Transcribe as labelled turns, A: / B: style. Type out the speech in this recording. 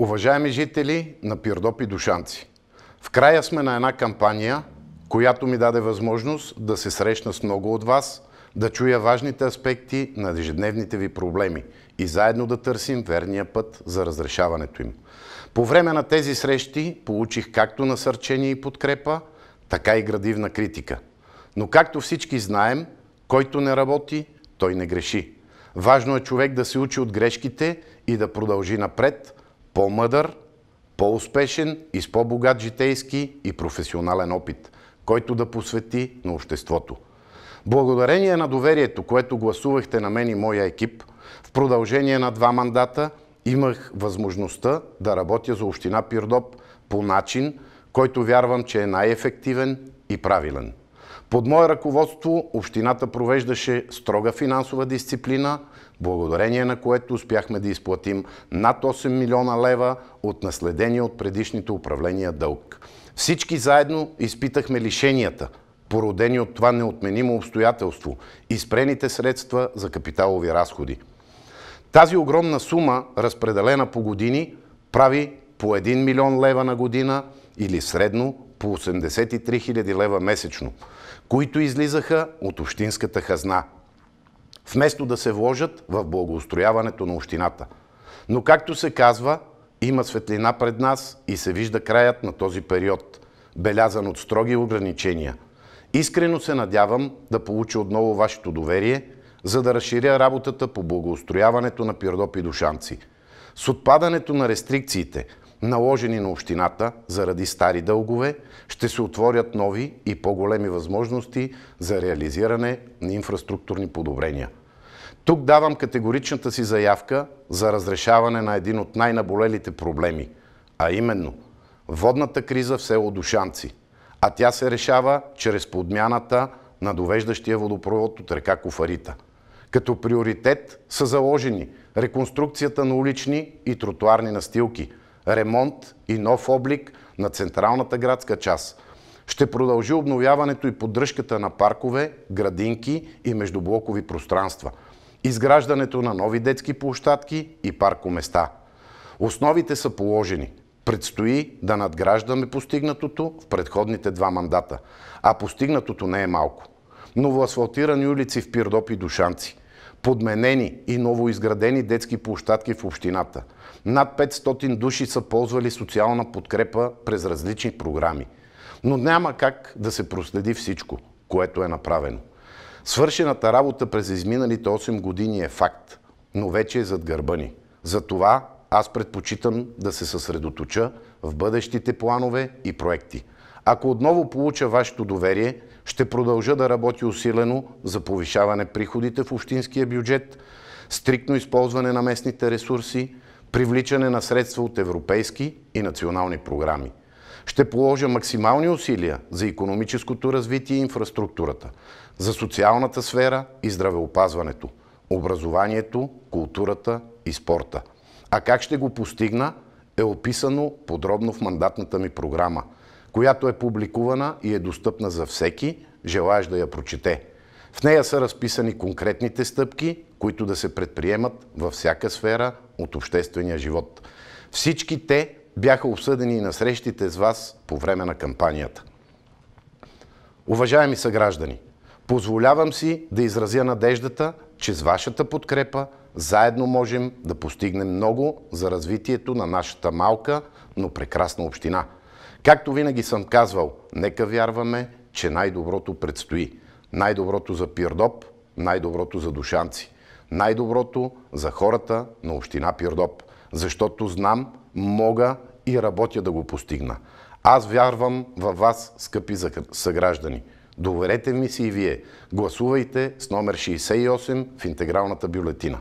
A: Уважаеми жители на Пирдоп и Душанци, в края сме на една кампания, която ми даде възможност да се срещна с много от вас, да чуя важните аспекти на ежедневните ви проблеми и заедно да търсим верния път за разрешаването им. По време на тези срещи получих както насърчение и подкрепа, така и градивна критика. Но както всички знаем, който не работи, той не греши. Важно е човек да се учи от грешките и да продължи напред – по-мъдър, по-успешен и с по-богат житейски и професионален опит, който да посвети на обществото. Благодарение на доверието, което гласувахте на мен и моя екип, в продължение на два мандата имах възможността да работя за Община Пирдоп по начин, който вярвам, че е най-ефективен и правилен. Под мое ръководство общината провеждаше строга финансова дисциплина, благодарение на което успяхме да изплатим над 8 милиона лева от наследения от предишните управления дълг. Всички заедно изпитахме лишенията, породени от това неотменимо обстоятелство и спрените средства за капиталови разходи. Тази огромна сума, разпределена по години, прави по 1 милион лева на година или средно по 83 хиляди лева месечно, които излизаха от общинската хазна, вместо да се вложат в благоустрояването на общината. Но както се казва, има светлина пред нас и се вижда краят на този период, белязан от строги ограничения. Искрено се надявам да получа отново вашето доверие, за да разширя работата по благоустрояването на Пирдоп и Душанци. С отпадането на рестрикциите – наложени на общината заради стари дългове, ще се отворят нови и по-големи възможности за реализиране на инфраструктурни подобрения. Тук давам категоричната си заявка за разрешаване на един от най-наболелите проблеми, а именно водната криза в село Душанци, а тя се решава чрез подмяната на довеждащия водопровод от река Кофарита. Като приоритет са заложени реконструкцията на улични и тротуарни настилки – ремонт и нов облик на централната градска част. Ще продължи обновяването и поддръжката на паркове, градинки и междублокови пространства. Изграждането на нови детски площадки и паркоместа. Основите са положени. Предстои да надграждаме постигнатото в предходните два мандата. А постигнатото не е малко. Новоасфалтирани улици в Пирдоп и Душанци – подменени и новоизградени детски площадки в общината. Над 500 души са ползвали социална подкрепа през различни програми. Но няма как да се проследи всичко, което е направено. Свършената работа през изминалите 8 години е факт, но вече е зад гърба ни. Затова аз предпочитам да се съсредоточа в бъдещите планове и проекти – ако отново получа вашето доверие, ще продължа да работя усилено за повишаване приходите в общинския бюджет, стриктно използване на местните ресурси, привличане на средства от европейски и национални програми. Ще положа максимални усилия за економическото развитие и инфраструктурата, за социалната сфера и здравеопазването, образованието, културата и спорта. А как ще го постигна е описано подробно в мандатната ми програма – която е публикувана и е достъпна за всеки, желаеш да я прочете. В нея са разписани конкретните стъпки, които да се предприемат във всяка сфера от обществения живот. Всички те бяха обсъдени и на срещите с вас по време на кампанията. Уважаеми съграждани, позволявам си да изразя надеждата, че с вашата подкрепа заедно можем да постигнем много за развитието на нашата малка, но прекрасна община – Както винаги съм казвал, нека вярваме, че най-доброто предстои. Най-доброто за Пирдоп, най-доброто за душанци, най-доброто за хората на община Пирдоп. Защото знам, мога и работя да го постигна. Аз вярвам във вас, скъпи съграждани. Доверете ми си и вие. Гласувайте с номер 68 в интегралната бюлетина.